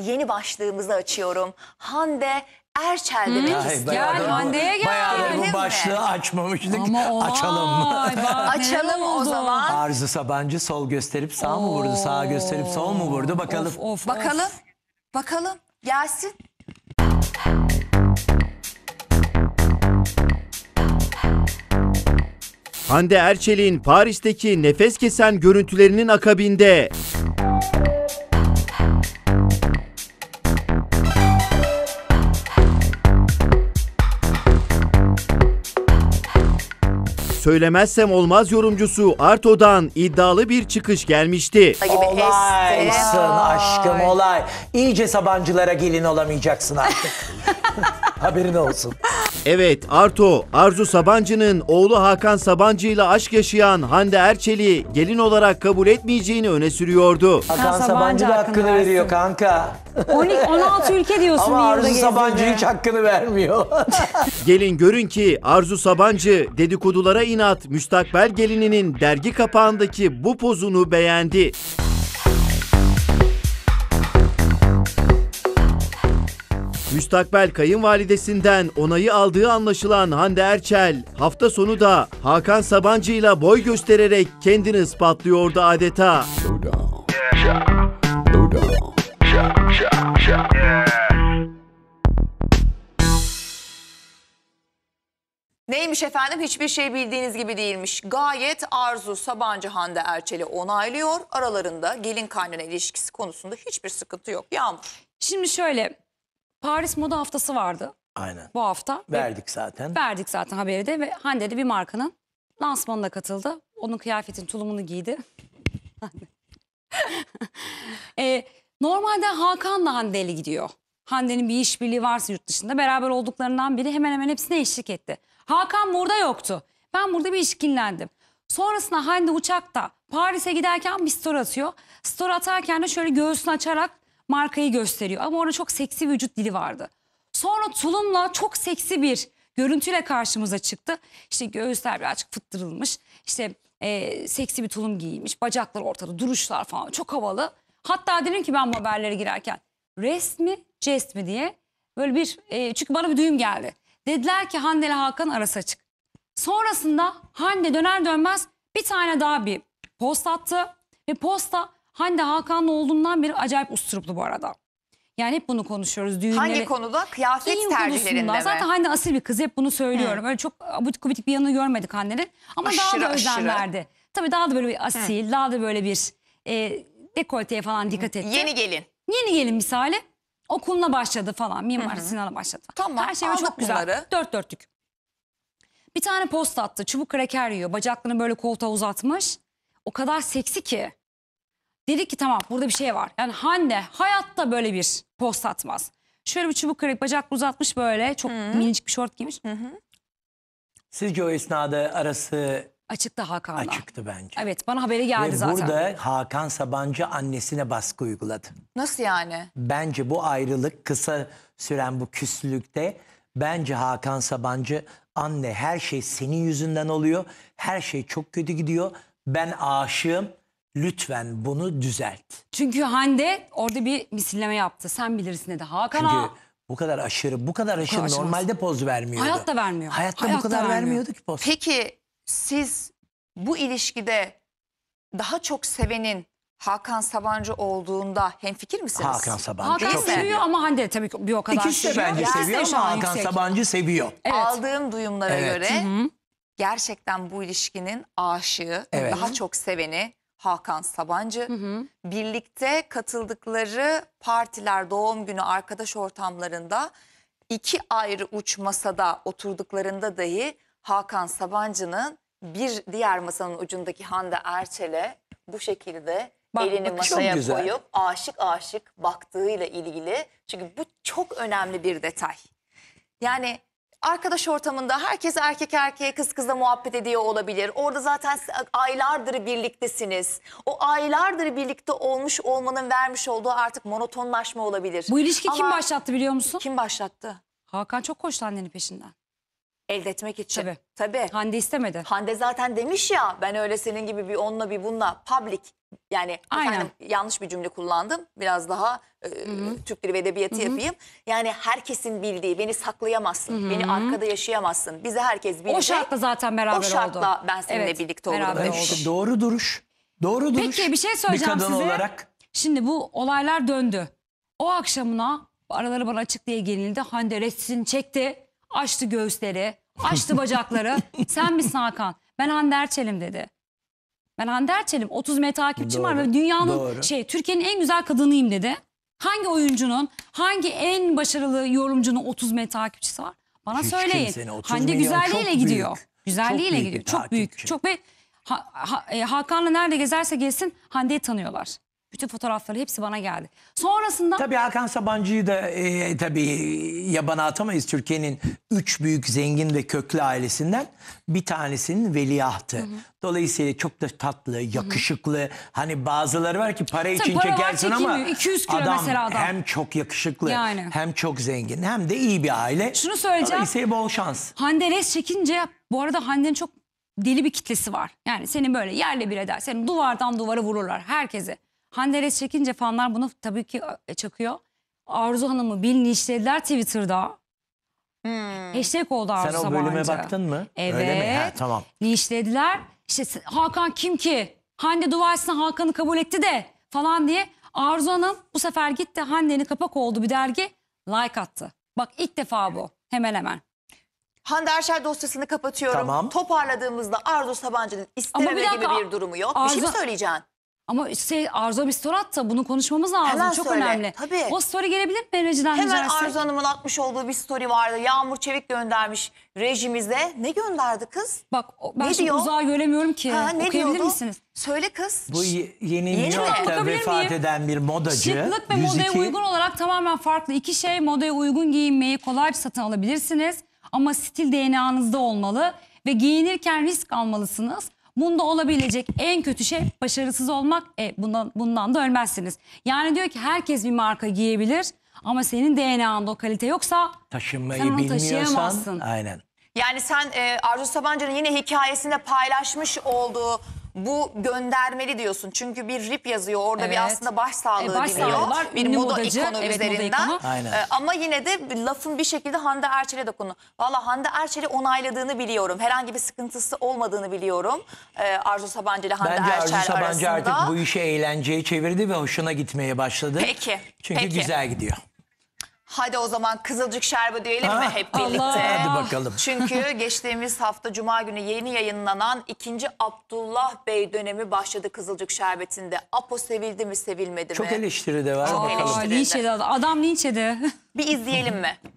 yeni başlığımızı açıyorum. Hande Erçel demek Ay, istiyorum. bayağı Gel bu- Hande'ye gel. Bayağı bu başlığı açmamıştık. Ama Açalım mı? Açalım o zaman. Arzu Sabancı sol gösterip sağ mı vurdu? Sağ gösterip sol mu vurdu? Bakalım. Of, of, Bakalım. of. Bakalım. Gelsin. Hande Erçel'in Paris'teki nefes kesen görüntülerinin akabinde söylemezsem olmaz yorumcusu Arto'dan iddialı bir çıkış gelmişti. Gibi Olaysın aşkım olay. İyice Sabancılara gelin olamayacaksın artık. Haberin olsun. Evet Arto, Arzu Sabancı'nın oğlu Hakan Sabancı ile aşk yaşayan Hande Erçel'i gelin olarak kabul etmeyeceğini öne sürüyordu. Hakan Sabancı, Sabancı da hakkını, hakkını veriyor kanka. 12, 16 ülke diyorsun Ama bir yılda Arzu Sabancı hiç hakkını vermiyor. gelin görün ki Arzu Sabancı dedikodulara inat müstakbel gelininin dergi kapağındaki bu pozunu beğendi. Müstakbel kayınvalidesinden onayı aldığı anlaşılan Hande Erçel hafta sonu da Hakan Sabancı ile boy göstererek kendini ispatlıyordu adeta. Neymiş efendim hiçbir şey bildiğiniz gibi değilmiş. Gayet Arzu Sabancı Hande Erçel'i onaylıyor. Aralarında gelin kaynana ilişkisi konusunda hiçbir sıkıntı yok. Yağmur. Şimdi şöyle Paris Moda Haftası vardı. Aynen. Bu hafta. Verdik ve, zaten. Verdik zaten haberi de ve Hande de bir markanın lansmanına katıldı. Onun kıyafetin tulumunu giydi. e, normalde Hakan'la Hande'li gidiyor. Hande'nin bir işbirliği varsa yurt dışında beraber olduklarından biri hemen hemen hepsine eşlik etti. Hakan burada yoktu. Ben burada bir işkillendim. Sonrasında Hande uçakta Paris'e giderken bir story atıyor. Story atarken de şöyle göğsünü açarak markayı gösteriyor. Ama orada çok seksi vücut dili vardı. Sonra tulumla çok seksi bir görüntüyle karşımıza çıktı. İşte göğüsler birazcık fıttırılmış. İşte e, seksi bir tulum giymiş. Bacaklar ortada, duruşlar falan çok havalı. Hatta dedim ki ben haberlere girerken resmi, jest mi diye böyle bir e, çünkü bana bir düğüm geldi. Dediler ki Hande ile Hakan arası açık. Sonrasında Hande döner dönmez bir tane daha bir post attı ve posta Hande Hakan'la olduğundan beri acayip usturuplu bu arada. Yani hep bunu konuşuyoruz. Düğünleri, Hangi konuda? Kıyafet Giyim tercihlerinde mi? Zaten Hande asil bir kız. Hep bunu söylüyorum. Hı. Öyle çok abutik kubitik bir yanını görmedik Hande'nin. Ama aşırı, daha da özen verdi. Tabii daha da böyle bir asil, Hı. daha da böyle bir e, dekolteye falan dikkat etti. Yeni gelin. Yeni gelin misali. Okuluna başladı falan. Mimar Sinan'a başladı. Tamam. Her şey çok güzel. Bunları. Dört dörtlük. Bir tane post attı. Çubuk kraker yiyor. Bacaklarını böyle koltuğa uzatmış. O kadar seksi ki. Dedik ki tamam burada bir şey var. Yani Hande hayatta böyle bir post atmaz. Şöyle bir çubuk kırık bacak uzatmış böyle. Çok Hı. minicik bir şort giymiş. Hı hı. Sizce o esnada arası Açıktı Hakan'la. açıktı bence. Evet bana haberi geldi Ve zaten. burada Hakan Sabancı annesine baskı uyguladı. Nasıl yani? Bence bu ayrılık kısa süren bu küslükte bence Hakan Sabancı anne her şey senin yüzünden oluyor. Her şey çok kötü gidiyor. Ben aşığım. Lütfen bunu düzelt. Çünkü Hande orada bir misilleme yaptı. Sen bilirsin dedi. Hakan Çünkü bu kadar aşırı, bu kadar aşırı aşırı. normalde poz vermiyordu. Hayat da vermiyor. Hayatta, bu kadar vermiyordu ki poz. Peki siz bu ilişkide daha çok sevenin Hakan Sabancı olduğunda hem fikir misiniz? Hakan Sabancı Hakan çok seviyor. ama Hande tabii ki bir o kadar İkisi de bence İkisi seviyor ama Hakan yüksek. Sabancı seviyor. Evet. Aldığım duyumlara Evet. göre gerçekten bu ilişkinin aşığı, Evet. daha çok seveni Hakan Sabancı. Hı hı. Birlikte katıldıkları partiler doğum günü arkadaş ortamlarında iki ayrı uç masada oturduklarında dahi Hakan Sabancı'nın bir diğer masanın ucundaki Hande Erçel'e bu şekilde Bak, elini masaya güzel. koyup aşık aşık baktığıyla ilgili. Çünkü bu çok önemli bir detay. Yani arkadaş ortamında herkes erkek erkeğe kız kızla muhabbet ediyor olabilir. Orada zaten aylardır birliktesiniz. O aylardır birlikte olmuş olmanın vermiş olduğu artık monotonlaşma olabilir. Bu ilişki Ama kim başlattı biliyor musun? Kim başlattı? Hakan çok koştu annenin peşinden elde etmek için. Tabii. Tabii. Hande istemedi. Hande zaten demiş ya ben öyle senin gibi bir onunla bir bununla public yani Aynen. efendim yanlış bir cümle kullandım. Biraz daha e, Hı Türk dili ve edebiyatı Hı -hı. yapayım. Yani herkesin bildiği beni saklayamazsın. Hı -hı. Beni arkada yaşayamazsın. bize herkes bilecek. O şartla zaten beraber oldu. O şartla oldu. ben seninle evet, birlikte beraber oldum. Doğru duruş. Doğru duruş. Peki bir şey söyleyeceğim bir kadın size. olarak. Şimdi bu olaylar döndü. O akşamına araları bana açık diye gelinildi. Hande resmini çekti. Açtı göğüsleri Açtı bacakları. Sen misin Hakan? Ben Hande Çelim dedi. Ben Hande Çelim. 30 bin takipçim var ve dünyanın Doğru. şey Türkiye'nin en güzel kadınıyım dedi. Hangi oyuncunun, hangi en başarılı yorumcunun 30 bin takipçisi var? Bana Hiç söyleyin. Kimsenin, 30 Hande milyon çok güzelliğiyle büyük. gidiyor. Güzelliğiyle büyük gidiyor. Çok büyük. Çok büyük. Ha- Ha- e, Hakan'la nerede gezerse gezsin Hande'yi tanıyorlar. Bütün fotoğrafları hepsi bana geldi. Sonrasında... Tabii Hakan Sabancı'yı da e, tabii yabana atamayız. Türkiye'nin üç büyük zengin ve köklü ailesinden bir tanesinin veliahtı. Hı hı. Dolayısıyla çok da tatlı, yakışıklı. Hı hı. Hani bazıları var ki para Tabii için para çekersin var, ama 200 kilo adam, mesela adam hem çok yakışıklı yani. hem çok zengin hem de iyi bir aile. Şunu söyleyeceğim. Dolayısıyla bol şans. Hande res çekince bu arada Hande'nin çok deli bir kitlesi var. Yani seni böyle yerle bir eder. Seni duvardan duvara vururlar herkese. Hande Res çekince fanlar bunu tabii ki e, çakıyor. Arzu Hanım'ı bil nişlediler Twitter'da. Hmm. oldu Arzu Sen o bölüme baktın mı? Evet. Öyle mi? Ha, tamam. Nişlediler. İşte Hakan kim ki? Hande duasına Hakan'ı kabul etti de falan diye. Arzu Hanım bu sefer gitti Hande'nin kapak oldu bir dergi like attı. Bak ilk defa bu hemen hemen. Hande Erşel dosyasını kapatıyorum. Tamam. Toparladığımızda Arzu Sabancı'nın istememe gibi bir durumu yok. Arzu... Bir şey mi söyleyeceksin? Ama işte Arzu Bistorat da bunu konuşmamız lazım. Hemen Çok söyle, önemli. Tabii. O story gelebilir mi rejiden Hemen rica Arzu Hanım'ın atmış olduğu bir story vardı. Yağmur Çevik göndermiş rejimize. Ne gönderdi kız? Bak ben Ne diyor? uzağa göremiyorum ki. Ha, ne Okuyabilir diyordu? misiniz? Söyle kız. Bu ye- yeni New mi? York'ta vefat miyim? eden bir modacı. Şıklık ve modaya uygun olarak tamamen farklı. İki şey modaya uygun giyinmeyi kolayca satın alabilirsiniz. Ama stil DNA'nızda olmalı ve giyinirken risk almalısınız. Bunda olabilecek en kötü şey başarısız olmak. E bundan, bundan da ölmezsiniz. Yani diyor ki herkes bir marka giyebilir ama senin DNA'nda o kalite yoksa taşınmayı sen onu bilmiyorsan aynen. Yani sen e, Arzu Sabancı'nın yine hikayesinde paylaşmış olduğu bu göndermeli diyorsun. Çünkü bir rip yazıyor. Orada Evet. bir aslında başsağlığı E, başsağlığı diliyor. var, Bir moda modacı, ikonu evet, moda üzerinden. ikonu. Aynen. E, ama yine de lafın bir şekilde Hande Erçel'e dokunu. Valla Hande Erçel'i onayladığını biliyorum. Herhangi bir sıkıntısı olmadığını biliyorum. E, Arzu Sabancı ile Hande Bence Arzu Sabancı arasında. artık bu işi eğlenceye çevirdi ve hoşuna gitmeye başladı. Peki, Çünkü peki. güzel gidiyor. Hadi o zaman Kızılcık Şerbi diyelim mi Ha, hep Allah. birlikte? Hadi bakalım. Çünkü geçtiğimiz hafta Cuma günü yeni yayınlanan 2. Abdullah Bey dönemi başladı Kızılcık Şerbeti'nde. Apo sevildi mi sevilmedi Çok mi? eleştiri de var Çok bakalım. Aa, eleştiri. linç eder. Adam linç eder. Bir izleyelim mi?